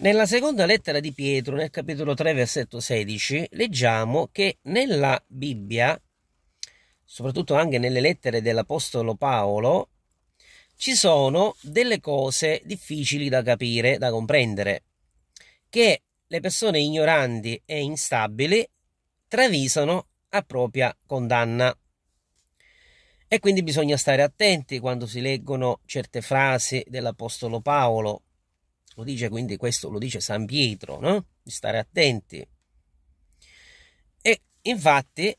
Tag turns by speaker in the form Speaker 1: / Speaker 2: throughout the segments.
Speaker 1: Nella seconda lettera di Pietro, nel capitolo 3, versetto 16, leggiamo che nella Bibbia, soprattutto anche nelle lettere dell'Apostolo Paolo, ci sono delle cose difficili da capire, da comprendere, che le persone ignoranti e instabili travisano a propria condanna. E quindi bisogna stare attenti quando si leggono certe frasi dell'Apostolo Paolo lo dice quindi questo, lo dice San Pietro, no? Di stare attenti. E infatti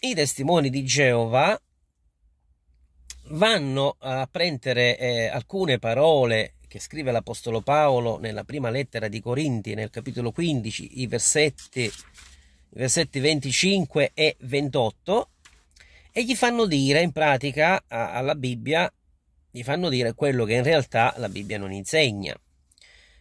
Speaker 1: i testimoni di Geova vanno a prendere eh, alcune parole che scrive l'Apostolo Paolo nella prima lettera di Corinti, nel capitolo 15, i versetti, i versetti 25 e 28, e gli fanno dire in pratica a, alla Bibbia, gli fanno dire quello che in realtà la Bibbia non insegna.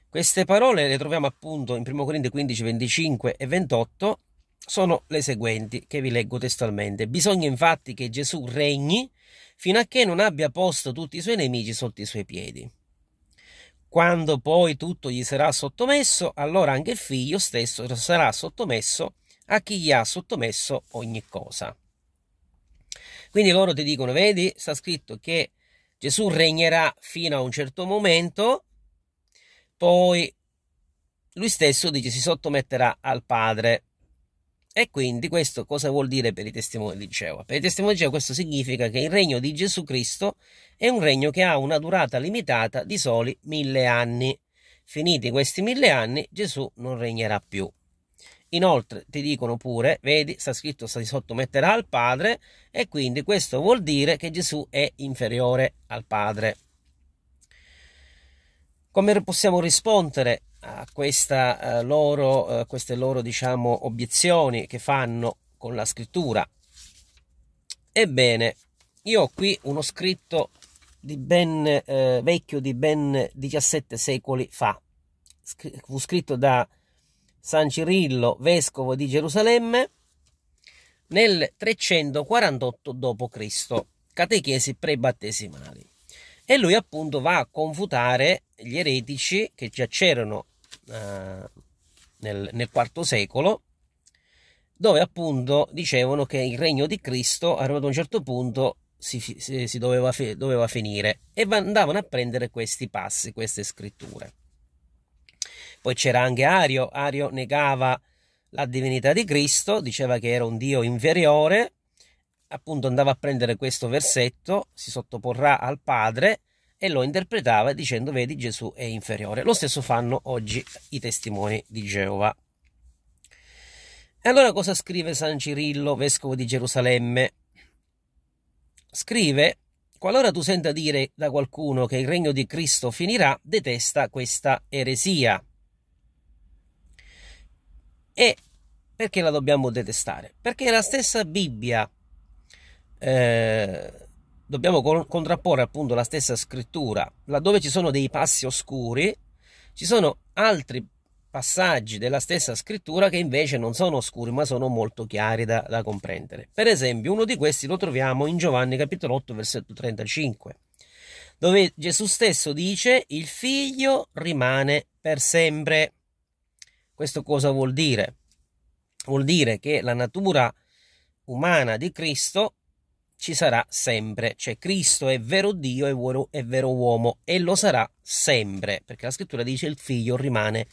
Speaker 1: Queste parole le troviamo appunto in 1 Corinti 15, 25 e 28, sono le seguenti che vi leggo testualmente. Bisogna infatti che Gesù regni fino a che non abbia posto tutti i suoi nemici sotto i suoi piedi. Quando poi tutto gli sarà sottomesso, allora anche il figlio stesso sarà sottomesso a chi gli ha sottomesso ogni cosa. Quindi loro ti dicono, vedi, sta scritto che Gesù regnerà fino a un certo momento poi lui stesso dice si sottometterà al padre. E quindi questo cosa vuol dire per i testimoni di Geova? Per i testimoni di Geova questo significa che il regno di Gesù Cristo è un regno che ha una durata limitata di soli mille anni. Finiti questi mille anni Gesù non regnerà più. Inoltre ti dicono pure, vedi, sta scritto si sottometterà al Padre e quindi questo vuol dire che Gesù è inferiore al Padre. Come possiamo rispondere a questa, eh, loro, eh, queste loro diciamo, obiezioni che fanno con la scrittura? Ebbene, io ho qui uno scritto di ben, eh, vecchio di ben 17 secoli fa, Scri- fu scritto da San Cirillo, vescovo di Gerusalemme, nel 348 d.C., catechesi prebattesimali e lui appunto va a confutare gli eretici che già c'erano eh, nel, nel IV secolo dove appunto dicevano che il regno di Cristo arrivato a un certo punto si, si, si doveva, doveva, finire e andavano a prendere questi passi, queste scritture. Poi c'era anche Ario, Ario negava la divinità di Cristo, diceva che era un Dio inferiore appunto andava a prendere questo versetto, si sottoporrà al Padre e lo interpretava dicendo vedi Gesù è inferiore. Lo stesso fanno oggi i testimoni di Geova. E allora cosa scrive San Cirillo, vescovo di Gerusalemme? Scrive, qualora tu senta dire da qualcuno che il regno di Cristo finirà, detesta questa eresia. E perché la dobbiamo detestare? Perché la stessa Bibbia eh, dobbiamo contrapporre appunto la stessa scrittura, laddove ci sono dei passi oscuri, ci sono altri passaggi della stessa scrittura che invece non sono oscuri ma sono molto chiari da, da comprendere. Per esempio uno di questi lo troviamo in Giovanni capitolo 8 versetto 35 dove Gesù stesso dice il figlio rimane per sempre. Questo cosa vuol dire? Vuol dire che la natura umana di Cristo ci sarà sempre, cioè Cristo è vero Dio e è vero uomo e lo sarà sempre, perché la scrittura dice il figlio rimane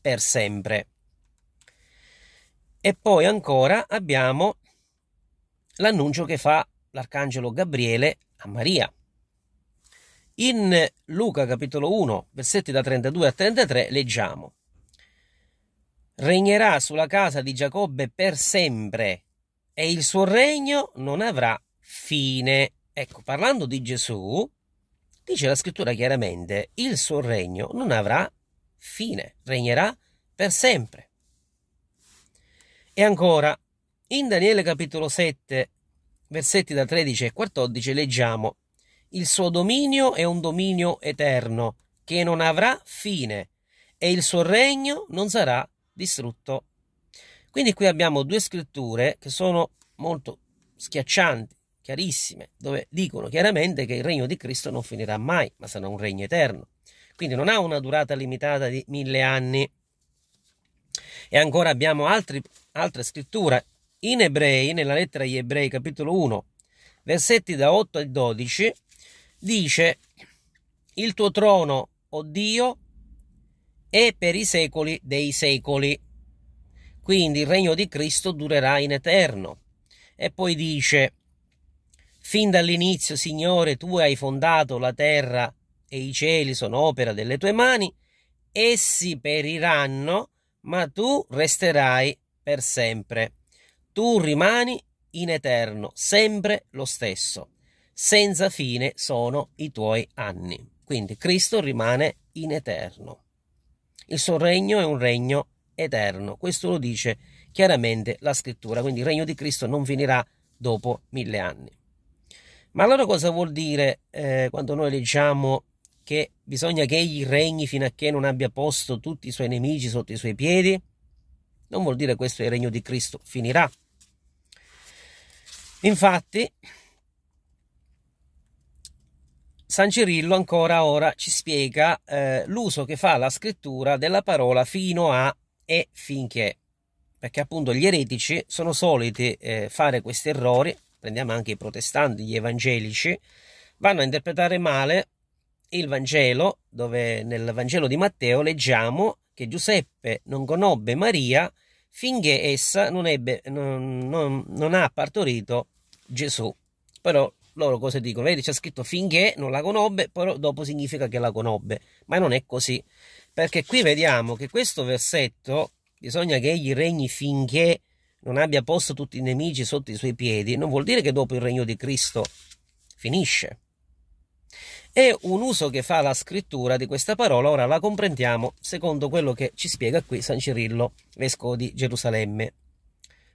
Speaker 1: per sempre. E poi ancora abbiamo l'annuncio che fa l'arcangelo Gabriele a Maria. In Luca capitolo 1, versetti da 32 a 33 leggiamo: Regnerà sulla casa di Giacobbe per sempre e il suo regno non avrà fine. Ecco, parlando di Gesù, dice la scrittura chiaramente, il suo regno non avrà fine, regnerà per sempre. E ancora, in Daniele capitolo 7, versetti da 13 e 14, leggiamo, il suo dominio è un dominio eterno, che non avrà fine, e il suo regno non sarà distrutto. Quindi qui abbiamo due scritture che sono molto schiaccianti chiarissime, dove dicono chiaramente che il regno di Cristo non finirà mai, ma sarà un regno eterno. Quindi non ha una durata limitata di mille anni. E ancora abbiamo altri, altre scritture in ebrei, nella lettera agli ebrei, capitolo 1, versetti da 8 al 12, dice il tuo trono, o Dio, è per i secoli dei secoli. Quindi il regno di Cristo durerà in eterno. E poi dice Fin dall'inizio, Signore, tu hai fondato la terra e i cieli sono opera delle tue mani, essi periranno, ma tu resterai per sempre. Tu rimani in eterno, sempre lo stesso. Senza fine sono i tuoi anni. Quindi Cristo rimane in eterno. Il suo regno è un regno eterno. Questo lo dice chiaramente la scrittura. Quindi il regno di Cristo non finirà dopo mille anni. Ma allora cosa vuol dire eh, quando noi leggiamo che bisogna che egli regni fino a che non abbia posto tutti i suoi nemici sotto i suoi piedi? Non vuol dire questo il regno di Cristo finirà. Infatti, San Cirillo ancora ora ci spiega eh, l'uso che fa la scrittura della parola fino a e finché, perché appunto gli eretici sono soliti eh, fare questi errori prendiamo anche i protestanti, gli evangelici, vanno a interpretare male il Vangelo, dove nel Vangelo di Matteo leggiamo che Giuseppe non conobbe Maria finché essa non, ebbe, non, non, non ha partorito Gesù. Però loro cosa dicono? Vedi, c'è scritto finché non la conobbe, però dopo significa che la conobbe. Ma non è così, perché qui vediamo che questo versetto bisogna che egli regni finché non abbia posto tutti i nemici sotto i suoi piedi, non vuol dire che dopo il regno di Cristo finisce. È un uso che fa la scrittura di questa parola, ora la comprendiamo secondo quello che ci spiega qui San Cirillo, vescovo di Gerusalemme.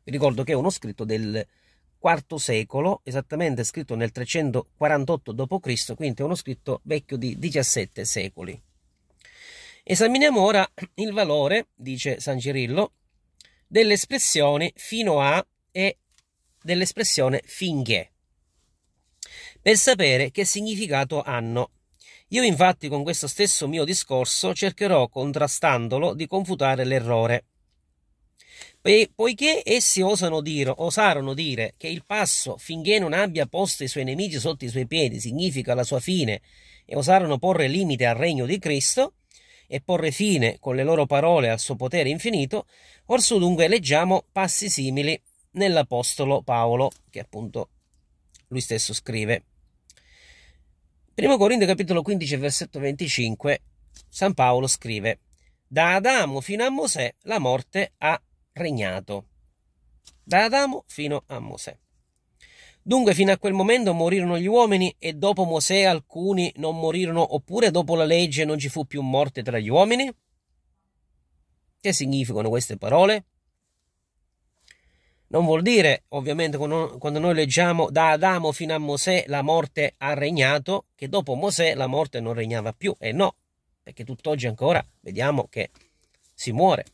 Speaker 1: Vi ricordo che è uno scritto del IV secolo, esattamente scritto nel 348 d.C., quindi è uno scritto vecchio di 17 secoli. Esaminiamo ora il valore, dice San Cirillo, dell'espressione fino a e dell'espressione finché per sapere che significato hanno. Io infatti con questo stesso mio discorso cercherò, contrastandolo, di confutare l'errore. E poiché essi osano dire, osarono dire che il passo finché non abbia posto i suoi nemici sotto i suoi piedi significa la sua fine e osarono porre limite al regno di Cristo, e porre fine con le loro parole al suo potere infinito, orsù dunque leggiamo passi simili nell'Apostolo Paolo, che appunto lui stesso scrive. 1 Corinti capitolo 15 versetto 25 San Paolo scrive Da Adamo fino a Mosè la morte ha regnato. Da Adamo fino a Mosè. Dunque fino a quel momento morirono gli uomini e dopo Mosè alcuni non morirono oppure dopo la legge non ci fu più morte tra gli uomini? Che significano queste parole? Non vuol dire, ovviamente, quando noi leggiamo da Adamo fino a Mosè la morte ha regnato, che dopo Mosè la morte non regnava più. E no, perché tutt'oggi ancora vediamo che si muore,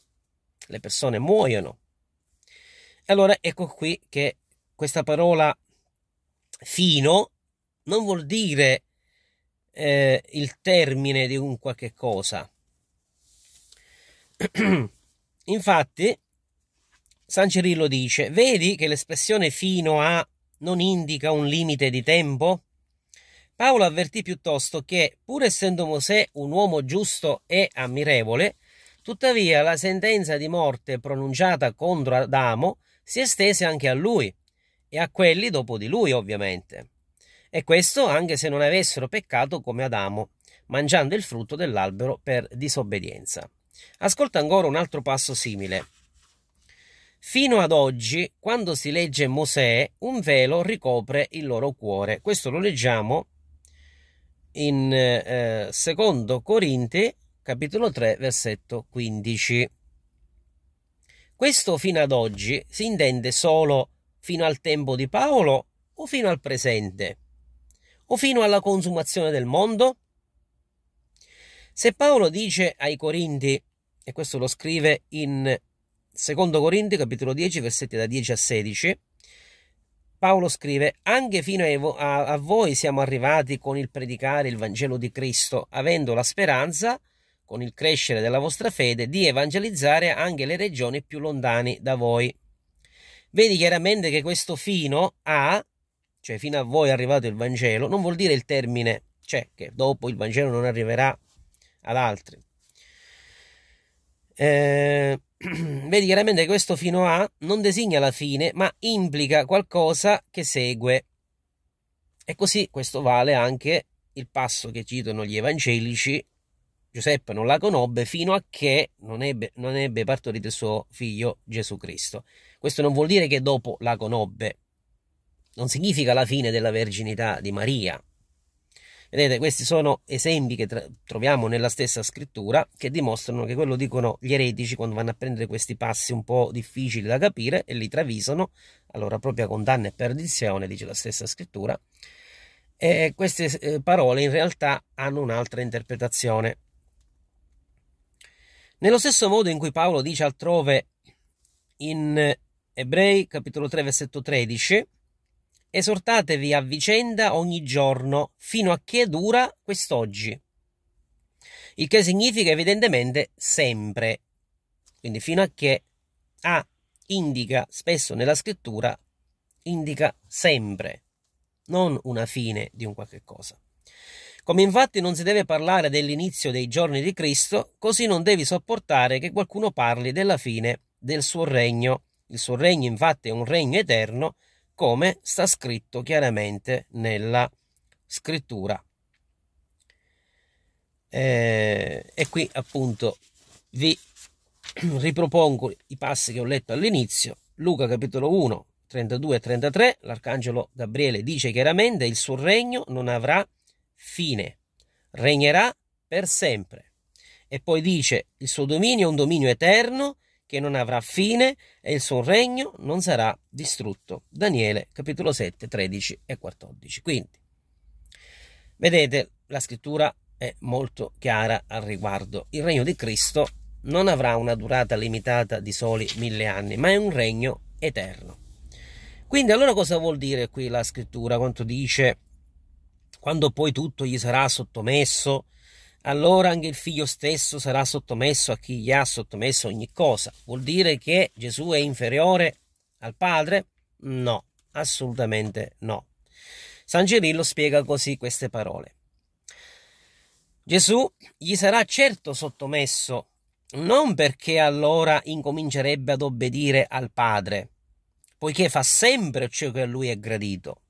Speaker 1: le persone muoiono. E Allora ecco qui che questa parola fino non vuol dire eh, il termine di un qualche cosa. Infatti, San Cirillo dice: Vedi che l'espressione fino a non indica un limite di tempo? Paolo avvertì piuttosto che, pur essendo Mosè un uomo giusto e ammirevole, tuttavia la sentenza di morte pronunciata contro Adamo si estese anche a lui e a quelli dopo di lui, ovviamente. E questo anche se non avessero peccato come Adamo, mangiando il frutto dell'albero per disobbedienza. Ascolta ancora un altro passo simile. Fino ad oggi, quando si legge Mosè, un velo ricopre il loro cuore. Questo lo leggiamo in eh, 2 Corinti, capitolo 3, versetto 15. Questo fino ad oggi si intende solo fino al tempo di Paolo o fino al presente? O fino alla consumazione del mondo? Se Paolo dice ai Corinti, e questo lo scrive in 2 Corinti capitolo 10 versetti da 10 a 16, Paolo scrive: Anche fino a, voi siamo arrivati con il predicare il Vangelo di Cristo, avendo la speranza, con il crescere della vostra fede, di evangelizzare anche le regioni più lontane da voi. Vedi chiaramente che questo fino a, cioè fino a voi è arrivato il Vangelo, non vuol dire il termine, cioè che dopo il Vangelo non arriverà ad altri. Eh, vedi chiaramente che questo fino a non designa la fine, ma implica qualcosa che segue. E così questo vale anche il passo che citano gli evangelici. Giuseppe non la conobbe fino a che non ebbe, non ebbe partorito il suo figlio Gesù Cristo. Questo non vuol dire che dopo la conobbe, non significa la fine della verginità di Maria. Vedete, questi sono esempi che tra- troviamo nella stessa scrittura che dimostrano che quello dicono gli eretici quando vanno a prendere questi passi un po' difficili da capire e li travisano, allora propria condanna e perdizione, dice la stessa scrittura. E queste eh, parole in realtà hanno un'altra interpretazione. Nello stesso modo in cui Paolo dice altrove in Ebrei capitolo 3 versetto 13 esortatevi a vicenda ogni giorno fino a che dura quest'oggi. Il che significa evidentemente sempre. Quindi fino a che A indica spesso nella scrittura indica sempre, non una fine di un qualche cosa. Come infatti non si deve parlare dell'inizio dei giorni di Cristo, così non devi sopportare che qualcuno parli della fine del suo regno il suo regno infatti è un regno eterno, come sta scritto chiaramente nella scrittura. Eh, e qui appunto vi ripropongo i passi che ho letto all'inizio. Luca capitolo 1, 32 e 33, l'arcangelo Gabriele dice chiaramente il suo regno non avrà fine, regnerà per sempre. E poi dice il suo dominio è un dominio eterno che non avrà fine e il suo regno non sarà distrutto. Daniele capitolo 7, 13 e 14. Quindi, vedete, la scrittura è molto chiara al riguardo. Il regno di Cristo non avrà una durata limitata di soli mille anni, ma è un regno eterno. Quindi allora cosa vuol dire qui la scrittura quando dice quando poi tutto gli sarà sottomesso? allora anche il figlio stesso sarà sottomesso a chi gli ha sottomesso ogni cosa. Vuol dire che Gesù è inferiore al Padre? No, assolutamente no. San Gerillo spiega così queste parole. Gesù gli sarà certo sottomesso, non perché allora incomincerebbe ad obbedire al Padre, poiché fa sempre ciò che a lui è gradito.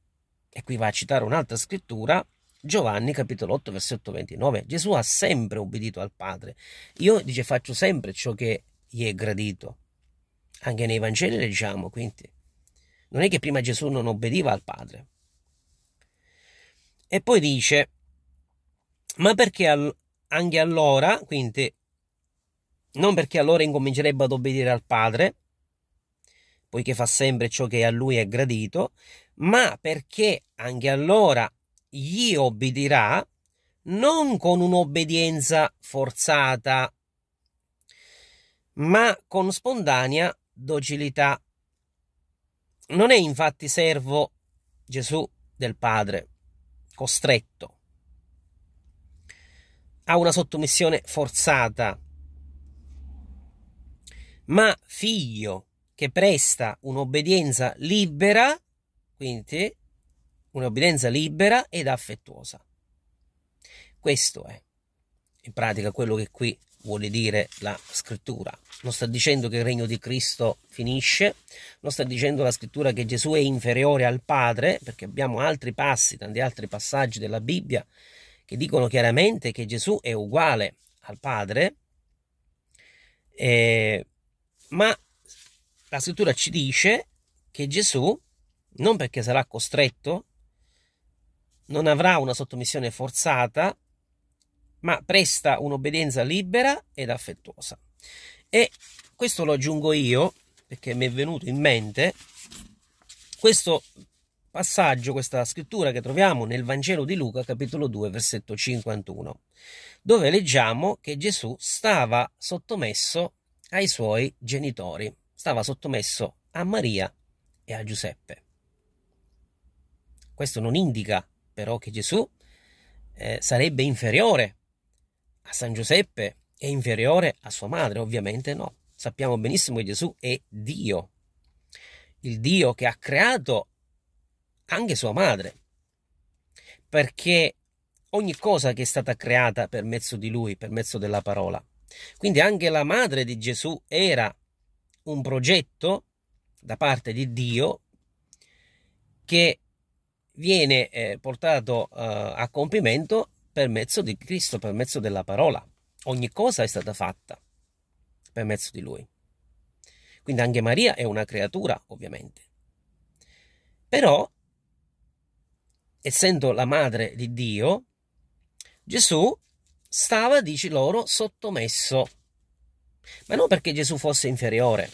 Speaker 1: E qui va a citare un'altra scrittura, Giovanni capitolo 8 versetto 29. Gesù ha sempre obbedito al Padre. Io dice faccio sempre ciò che gli è gradito. Anche nei Vangeli leggiamo quindi. Non è che prima Gesù non obbediva al Padre. E poi dice, ma perché al, anche allora, quindi non perché allora incomincerebbe ad obbedire al Padre, poiché fa sempre ciò che a lui è gradito, ma perché anche allora gli obbedirà non con un'obbedienza forzata, ma con spontanea docilità. Non è infatti servo Gesù del Padre, costretto a una sottomissione forzata, ma figlio che presta un'obbedienza libera, quindi un'obbedienza libera ed affettuosa. Questo è in pratica quello che qui vuole dire la scrittura. Non sta dicendo che il regno di Cristo finisce, non sta dicendo la scrittura che Gesù è inferiore al Padre, perché abbiamo altri passi, tanti altri passaggi della Bibbia che dicono chiaramente che Gesù è uguale al Padre, eh, ma la scrittura ci dice che Gesù, non perché sarà costretto non avrà una sottomissione forzata, ma presta un'obbedienza libera ed affettuosa. E questo lo aggiungo io perché mi è venuto in mente questo passaggio, questa scrittura che troviamo nel Vangelo di Luca, capitolo 2, versetto 51, dove leggiamo che Gesù stava sottomesso ai suoi genitori, stava sottomesso a Maria e a Giuseppe. Questo non indica però che Gesù eh, sarebbe inferiore a San Giuseppe e inferiore a sua madre, ovviamente no. Sappiamo benissimo che Gesù è Dio, il Dio che ha creato anche sua madre, perché ogni cosa che è stata creata per mezzo di lui, per mezzo della parola. Quindi anche la madre di Gesù era un progetto da parte di Dio che viene eh, portato eh, a compimento per mezzo di Cristo, per mezzo della parola. Ogni cosa è stata fatta per mezzo di lui. Quindi anche Maria è una creatura, ovviamente. Però, essendo la madre di Dio, Gesù stava, dici loro, sottomesso. Ma non perché Gesù fosse inferiore,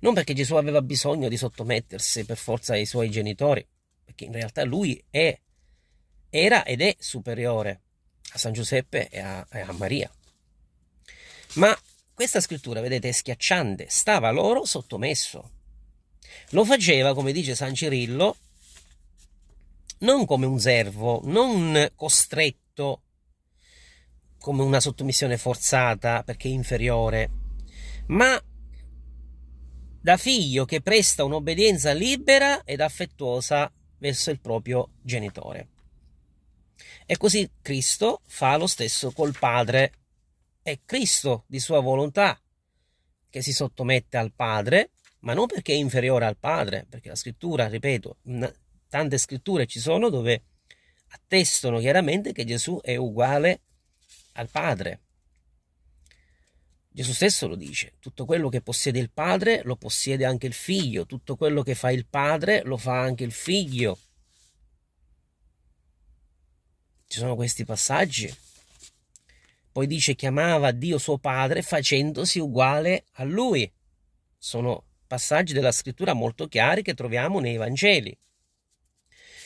Speaker 1: non perché Gesù aveva bisogno di sottomettersi per forza ai suoi genitori, perché in realtà lui è, era ed è superiore a San Giuseppe e a, e a Maria. Ma questa scrittura, vedete, è schiacciante, stava loro sottomesso. Lo faceva, come dice San Cirillo, non come un servo, non costretto, come una sottomissione forzata perché inferiore, ma da figlio che presta un'obbedienza libera ed affettuosa verso il proprio genitore. E così Cristo fa lo stesso col Padre. È Cristo di sua volontà che si sottomette al Padre, ma non perché è inferiore al Padre, perché la scrittura, ripeto, tante scritture ci sono dove attestano chiaramente che Gesù è uguale al Padre. Gesù stesso lo dice, tutto quello che possiede il padre lo possiede anche il figlio, tutto quello che fa il padre lo fa anche il figlio. Ci sono questi passaggi. Poi dice chiamava Dio suo padre facendosi uguale a lui. Sono passaggi della scrittura molto chiari che troviamo nei Vangeli.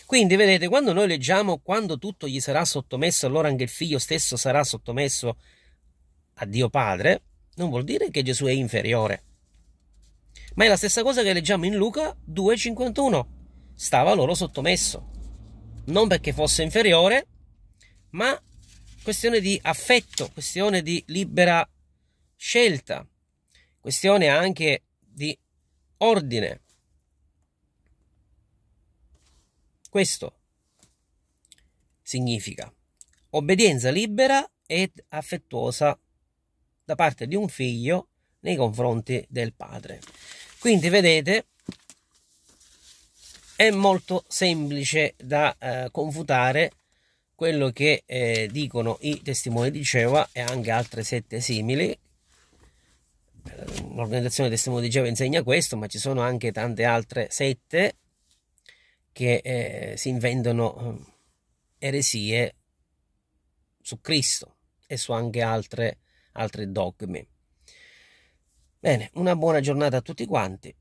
Speaker 1: Quindi vedete, quando noi leggiamo quando tutto gli sarà sottomesso, allora anche il figlio stesso sarà sottomesso a Dio Padre, non vuol dire che Gesù è inferiore. Ma è la stessa cosa che leggiamo in Luca 2,51. Stava loro sottomesso. Non perché fosse inferiore, ma questione di affetto, questione di libera scelta, questione anche di ordine. Questo significa obbedienza libera ed affettuosa da parte di un figlio nei confronti del padre. Quindi vedete, è molto semplice da eh, confutare quello che eh, dicono i testimoni di Geova e anche altre sette simili. Eh, l'organizzazione dei Testimoni di Geova insegna questo, ma ci sono anche tante altre sette che eh, si inventano ehm, eresie su Cristo e su anche altre altre dogmi. Bene, una buona giornata a tutti quanti.